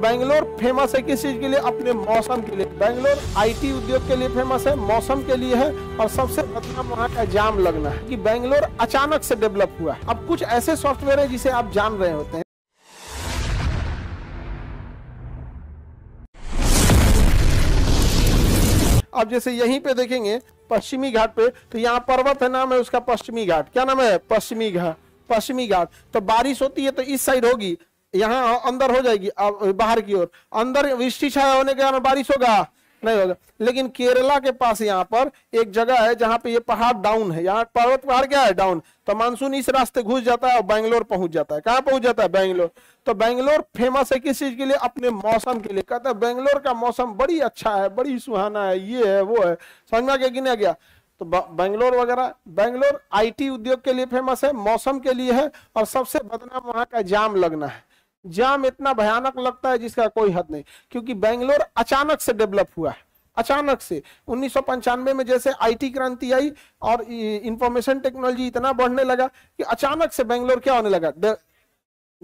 Bangalore famous है किस चीज़ के लिए अपने मौसम के लिए बैंगलोर आईटी उद्योग के लिए फेमस है मौसम के लिए है और सबसे मतलब वहाँ का जाम लगना है कि बैंगलोर अचानक से डेवलप हुआ है अब कुछ ऐसे सॉफ्टवेयर है जिसे आप जान रहे होते हैं अब जैसे यहीं पे देखेंगे पश्चिमी घाट पे तो यहाँ पर्वत है नाम है उसका पश्चिमी घाट क्या नाम है पश्चिमी घाट पश्चिमी घाट तो बारिश होती है तो इस साइड होगी यहाँ अंदर हो जाएगी बाहर की ओर अंदर वृष्टि छाया होने के कारण बारिश होगा नहीं होगा लेकिन केरला के पास यहाँ पर एक जगह है जहाँ पे ये पहाड़ डाउन है यहाँ पर्वत पहाड़ क्या है डाउन तो मानसून इस रास्ते घुस जाता है और बैंगलोर पहुंच जाता है कहाँ पहुंच जाता है बैंगलोर तो बैंगलोर फेमस है किस चीज के लिए अपने मौसम के लिए कहते हैं बैंगलोर का मौसम बड़ी अच्छा है बड़ी सुहाना है ये है वो है समझ में आ गया गिना गया तो बैंगलोर वगैरह बैंगलोर आईटी उद्योग के लिए फेमस है मौसम के लिए है और सबसे बदनाम वहां का जाम लगना है जाम इतना भयानक लगता है जिसका कोई हद नहीं क्योंकि बेंगलोर अचानक से डेवलप हुआ है अचानक से उन्नीस में जैसे आईटी क्रांति आई और इंफॉर्मेशन टेक्नोलॉजी इतना बढ़ने लगा कि अचानक से बेंगलोर क्या होने लगा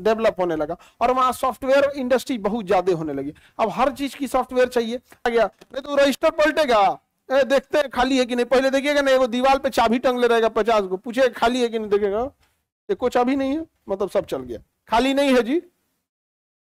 डेवलप होने लगा और वहां सॉफ्टवेयर इंडस्ट्री बहुत ज्यादा होने लगी अब हर चीज की सॉफ्टवेयर चाहिए आ गया नहीं तो रजिस्टर पलटेगा देखते हैं खाली है कि नहीं पहले देखिएगा नहीं वो दीवार पे चाबी टंग ले रहेगा पचास को पूछे खाली है कि नहीं देखेगा देखो चाबी नहीं है मतलब सब चल गया खाली नहीं है जी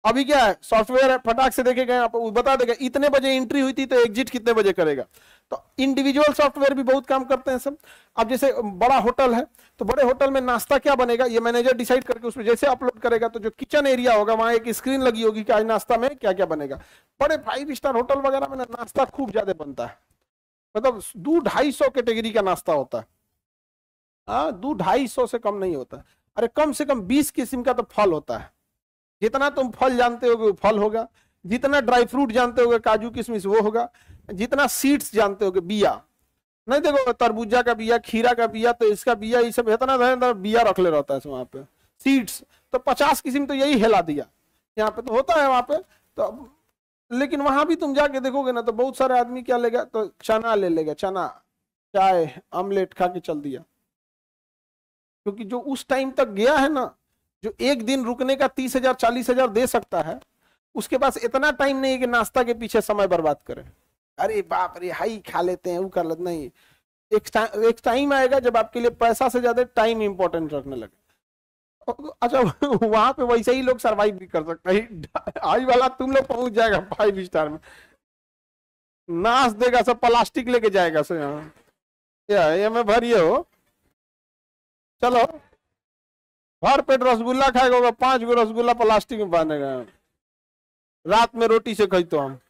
अभी क्या है सॉफ्टवेयर है फटाक से देखेगा आप बता देगा इतने बजे एंट्री हुई थी तो एग्जिट कितने बजे करेगा तो इंडिविजुअल सॉफ्टवेयर भी बहुत काम करते हैं सब अब जैसे बड़ा होटल है तो बड़े होटल में नाश्ता क्या बनेगा ये मैनेजर डिसाइड करके उसमें जैसे अपलोड करेगा तो जो किचन एरिया होगा वहां एक स्क्रीन लगी होगी कि आज नाश्ता में क्या क्या बनेगा बड़े फाइव स्टार होटल वगैरह में नाश्ता खूब ज्यादा बनता है मतलब दो ढाई सौ कैटेगरी का नाश्ता होता है हाँ दो ढाई सौ से कम नहीं होता अरे कम से कम बीस किस्म का तो फल होता है जितना तुम फल जानते हो वो फल होगा जितना ड्राई फ्रूट जानते हो काजू किशमिश वो होगा जितना सीड्स जानते गे बिया नहीं देखो तरबूजा का बिया खीरा का बिया तो इसका बिया ये सब इतना बिया रख ले रहता है वहां पे सीड्स तो पचास किस्म तो यही हिला दिया यहाँ पे तो होता है वहां पे तो लेकिन वहां भी तुम जाके देखोगे ना तो बहुत सारे आदमी क्या लेगा तो चना ले लेगा चना चाय आमलेट खा के चल दिया क्योंकि जो उस टाइम तक गया है ना जो एक दिन रुकने का तीस हजार चालीस हजार दे सकता है उसके पास इतना टाइम नहीं है कि नाश्ता के पीछे समय बर्बाद करें अरे बाप रे हाई खा लेते हैं वो कर लेते नहीं एक टाइम ता, आएगा जब आपके लिए पैसा से ज्यादा टाइम इंपॉर्टेंट रखने लगे अच्छा वहां पे वैसे ही लोग सरवाइव भी कर सकते हैं आई वाला तुम लोग पहुंच जाएगा फाइव स्टार में नाश देगा सब प्लास्टिक लेके जाएगा सो यहाँ या, या मैं भरिए हो चलो भर पेट रसगुल्ला खाएगा पांच गो रसगुल्ला प्लास्टिक में बांधेगा रात में रोटी से खरीदो तो हम